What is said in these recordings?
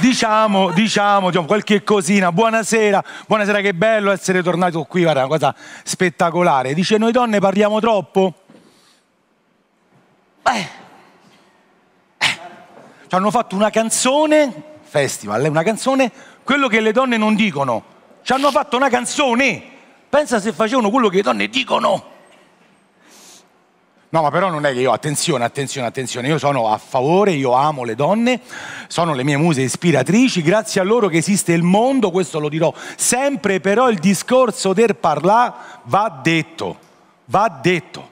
diciamo, diciamo, diciamo, qualche cosina. Buonasera, buonasera, che bello essere tornato qui, guarda, una cosa spettacolare. Dice, noi donne parliamo troppo? Beh, eh. ci hanno fatto una canzone, festival, eh, una canzone, quello che le donne non dicono. Ci hanno fatto una canzone. Pensa se facevano quello che le donne dicono. No, ma però non è che io, attenzione, attenzione, attenzione, io sono a favore, io amo le donne, sono le mie muse ispiratrici, grazie a loro che esiste il mondo, questo lo dirò sempre, però il discorso del parlare va detto, va detto,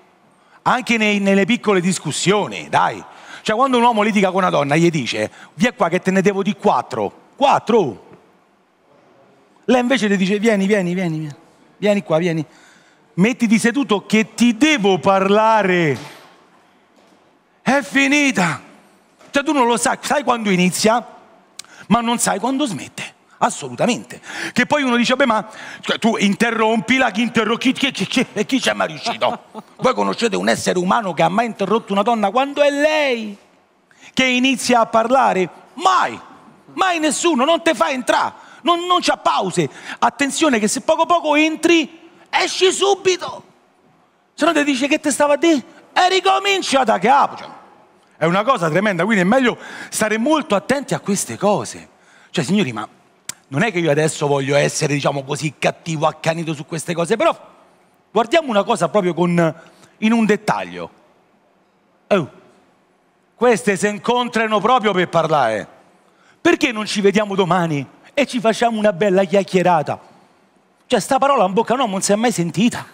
anche nei, nelle piccole discussioni, dai. Cioè quando un uomo litiga con una donna gli dice, via qua che te ne devo di quattro, quattro. Lei invece le dice, vieni, vieni, vieni, vieni qua, vieni mettiti seduto che ti devo parlare. È finita. Cioè tu non lo sai, sai quando inizia, ma non sai quando smette. Assolutamente. Che poi uno dice, beh ma cioè, tu interrompila, chi interrompi, chi, chi, chi, e chi c'è mai riuscito? Voi conoscete un essere umano che ha mai interrotto una donna quando è lei che inizia a parlare? Mai, mai nessuno, non te fa entrare, non, non c'ha pause. Attenzione che se poco poco entri esci subito. Se no ti dice che ti stava a dire e ricomincia da capo. Cioè, è una cosa tremenda, quindi è meglio stare molto attenti a queste cose. Cioè, signori, ma non è che io adesso voglio essere, diciamo così, cattivo, accanito su queste cose, però guardiamo una cosa proprio con, in un dettaglio. Oh, queste si incontrano proprio per parlare. Perché non ci vediamo domani e ci facciamo una bella chiacchierata? Cioè, sta parola in bocca a un uomo non si è mai sentita.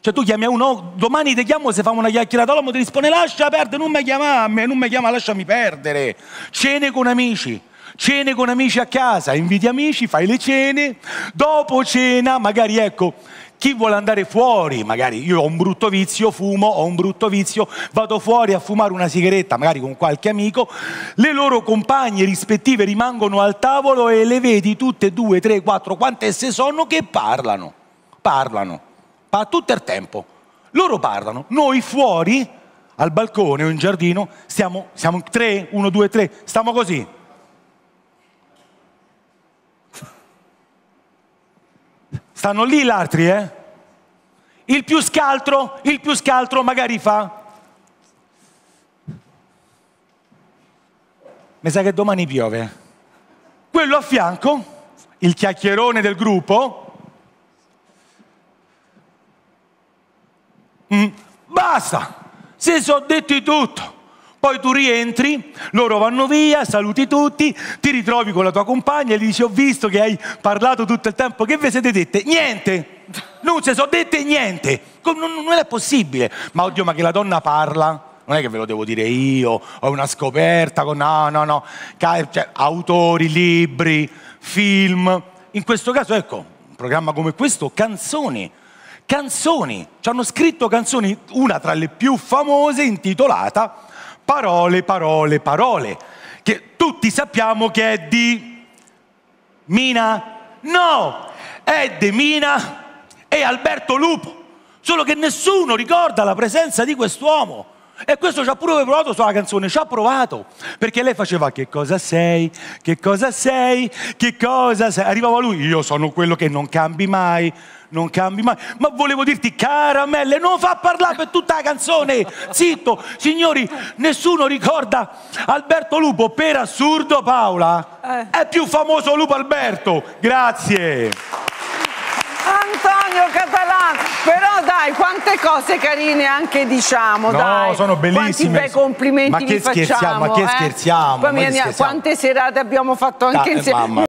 Cioè, tu chiami a uno, domani ti chiamo, se fa una chiacchierata, l'uomo ti risponde, lascia perdere, non mi chiama a me, non mi chiama, lasciami perdere. Cene con amici cene con amici a casa, inviti amici, fai le cene, dopo cena magari ecco chi vuole andare fuori, magari io ho un brutto vizio, fumo, ho un brutto vizio, vado fuori a fumare una sigaretta, magari con qualche amico, le loro compagne rispettive rimangono al tavolo e le vedi tutte, due, tre, quattro, quante esse sono che parlano, parlano, pa- tutto il tempo. Loro parlano, noi fuori, al balcone o in giardino, siamo, siamo tre, uno, due, tre, stiamo così Stanno lì gli altri, eh? Il più scaltro, il più scaltro magari fa. Mi sa che domani piove. Quello a fianco, il chiacchierone del gruppo. Mm, basta, si sono detti tutto. Poi tu rientri, loro vanno via, saluti tutti, ti ritrovi con la tua compagna e gli dici ho visto che hai parlato tutto il tempo, che vi siete dette? Niente! Non si sono dette niente! Non, è possibile! Ma oddio, ma che la donna parla? non è che ve lo devo dire io, ho una scoperta, con... no, no, no, cioè, autori, libri, film. In questo caso, ecco, un programma come questo, canzoni. Canzoni, ci hanno scritto canzoni, una tra le più famose intitolata Parole, parole, parole. Che tutti sappiamo che è di Mina. No, è di Mina e Alberto Lupo. Solo che nessuno ricorda la presenza di quest'uomo. E questo ci ha pure provato sulla canzone, ci ha provato, perché lei faceva che cosa sei, che cosa sei, che cosa sei. Arrivava lui, io sono quello che non cambi mai, non cambi mai. Ma volevo dirti, caramelle, non fa parlare per tutta la canzone. Zitto, signori, nessuno ricorda Alberto Lupo, per assurdo Paola, eh. è più famoso Lupo Alberto. Grazie. Antonio Catalan. Però dai, quante cose carine anche diciamo. No, dai. sono bellissime. Quanti bei complimenti ma che facciamo. Eh? Scherziamo, ma che scherziamo. Poi ma che scherziamo. Quante serate abbiamo fatto anche da, insieme. Mamma.